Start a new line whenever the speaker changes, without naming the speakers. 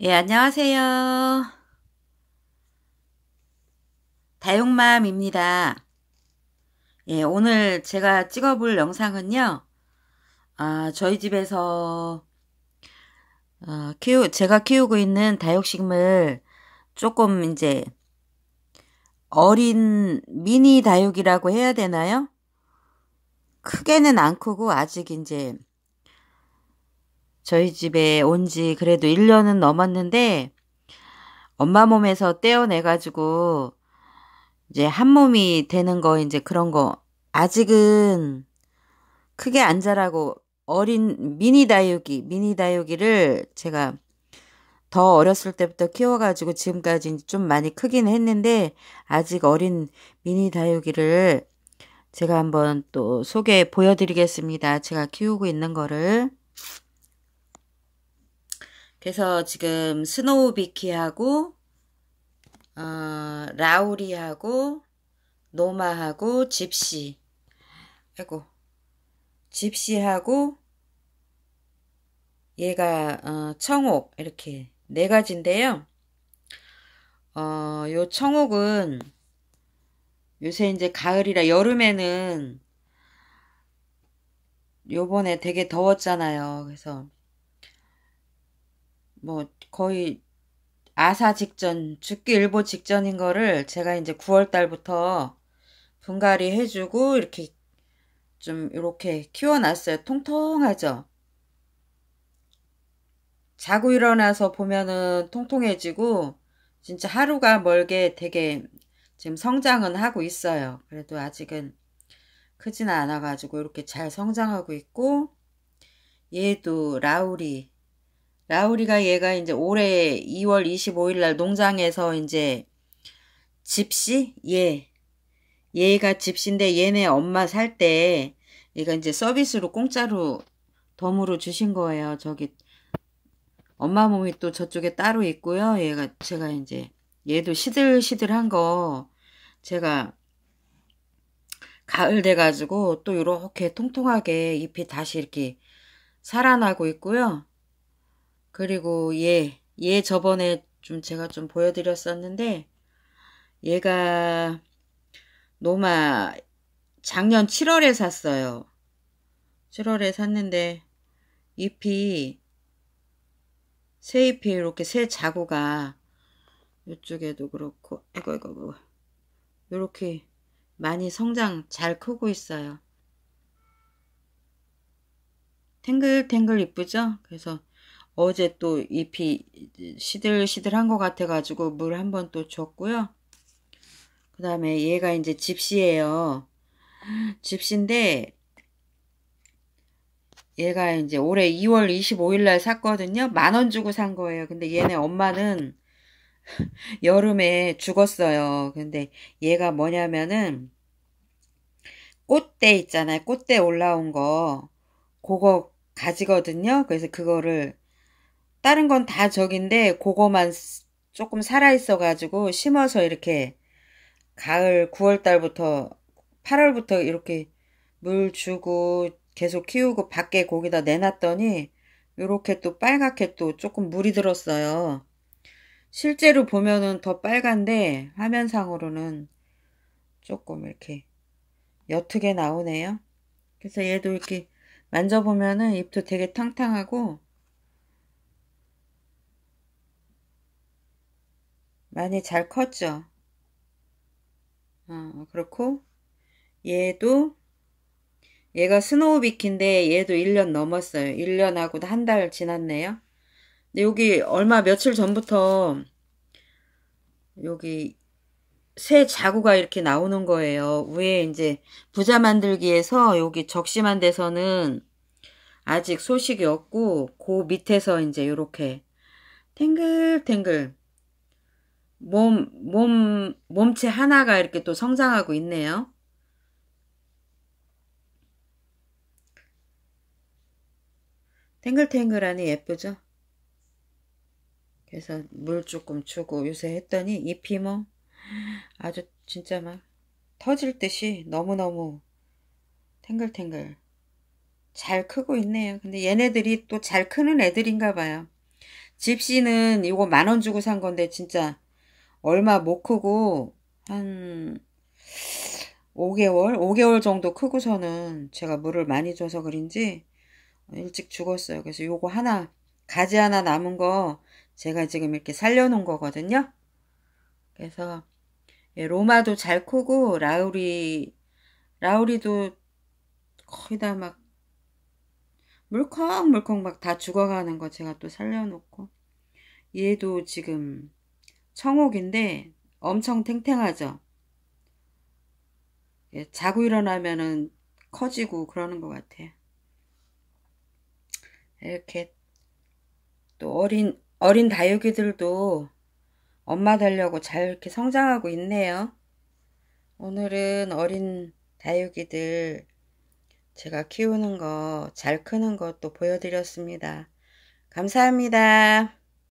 예, 안녕하세요. 다육맘입니다. 예, 오늘 제가 찍어볼 영상은요. 아, 저희 집에서 어, 키우 제가 키우고 있는 다육식물 조금 이제 어린 미니 다육이라고 해야 되나요? 크게는 안 크고 아직 이제 저희 집에 온 지 그래도 1년은 넘었는데 엄마 몸에서 떼어내가지고 이제 한 몸이 되는 거 이제 그런 거 아직은 크게 안 자라고 어린 미니 다육이 미니 다육이를 제가 더 어렸을 때부터 키워가지고 지금까지 좀 많이 크긴 했는데 아직 어린 미니 다육이를 제가 한번 또 소개 보여드리겠습니다. 제가 키우고 있는 거를 그래서 지금 스노우비키하고 어, 라우리하고 노마하고 집시 아이고 집시하고 얘가 어, 청옥 이렇게 네 가지인데요. 어, 요 청옥은 요새 이제 가을이라 여름에는 요번에 되게 더웠잖아요. 그래서 뭐 거의 아사 직전, 죽기 일보 직전인 거를 제가 이제 9월 달부터 분갈이 해주고 이렇게 좀 이렇게 키워놨어요. 통통하죠? 자고 일어나서 보면은 통통해지고 진짜 하루가 멀게 되게 지금 성장은 하고 있어요. 그래도 아직은 크진 않아가지고 이렇게 잘 성장하고 있고 얘도 라울이 라우리가 얘가 이제 올해 2월 25일 날 농장에서 이제 집시? 예. 얘가 집시인데 얘네 엄마 살 때 얘가 이제 서비스로 공짜로 덤으로 주신 거예요. 저기 엄마 몸이 또 저쪽에 따로 있고요. 얘가 제가 이제 얘도 시들시들한 거 제가 가을 돼가지고 또 이렇게 통통하게 잎이 다시 이렇게 살아나고 있고요. 그리고 얘, 얘 저번에 좀 제가 좀 보여드렸었는데 얘가 노마 작년 7월에 샀어요. 7월에 샀는데 잎이 새 잎이 이렇게 새 자구가 이쪽에도 그렇고 이거 이거 뭐 이렇게 많이 성장 잘 크고 있어요. 탱글탱글 이쁘죠? 그래서 어제 또 잎이 시들시들한 것 같아가지고 물 한번 또 줬고요. 그 다음에 얘가 이제 집시예요. 집시인데 얘가 이제 올해 2월 25일날 샀거든요. 만원 주고 산 거예요. 근데 얘네 엄마는 여름에 죽었어요. 근데 얘가 뭐냐면은 꽃대 있잖아요. 꽃대 올라온 거 그거 가지거든요. 그래서 그거를 다른 건 다 적인데 그거만 조금 살아있어가지고 심어서 이렇게 가을 9월달부터 8월부터 이렇게 물 주고 계속 키우고 밖에 거기다 내놨더니 이렇게 또 빨갛게 또 조금 물이 들었어요. 실제로 보면은 더 빨간데 화면상으로는 조금 이렇게 옅게 나오네요. 그래서 얘도 이렇게 만져보면은 잎도 되게 탕탕하고 많이 잘 컸죠. 어, 그렇고 얘도 얘가 스노우비키인데 얘도 1년 넘었어요. 1년하고 한달 지났네요. 근데 여기 얼마 며칠 전부터 여기 새 자구가 이렇게 나오는 거예요. 위에 이제 부자 만들기에서 여기 적심한 데서는 아직 소식이 없고 그 밑에서 이제 이렇게 탱글탱글 몸, 몸, 몸체 하나가 이렇게 또 성장하고 있네요. 탱글탱글하니 예쁘죠? 그래서 물 조금 주고 요새 했더니 잎이 뭐 아주 진짜 막 터질 듯이 너무너무 탱글탱글 잘 크고 있네요. 근데 얘네들이 또 잘 크는 애들인가 봐요. 집시는 이거 만 원 주고 산 건데 진짜 얼마 못 크고 한 5개월, 5개월 정도 크고서는 제가 물을 많이 줘서 그런지 일찍 죽었어요. 그래서 요거 하나, 가지 하나 남은 거 제가 지금 이렇게 살려놓은 거거든요. 그래서 예, 로마도 잘 크고 라우리, 라우리도 거의 다 막 물컹물컹 막 다 죽어가는 거 제가 또 살려놓고 얘도 지금 청옥인데 엄청 탱탱하죠. 예, 자고 일어나면은 커지고 그러는 것 같아요. 이렇게 또 어린 어린 다육이들도 엄마 되려고 잘 이렇게 성장하고 있네요. 오늘은 어린 다육이들 제가 키우는 거, 잘 크는 것도 보여드렸습니다. 감사합니다.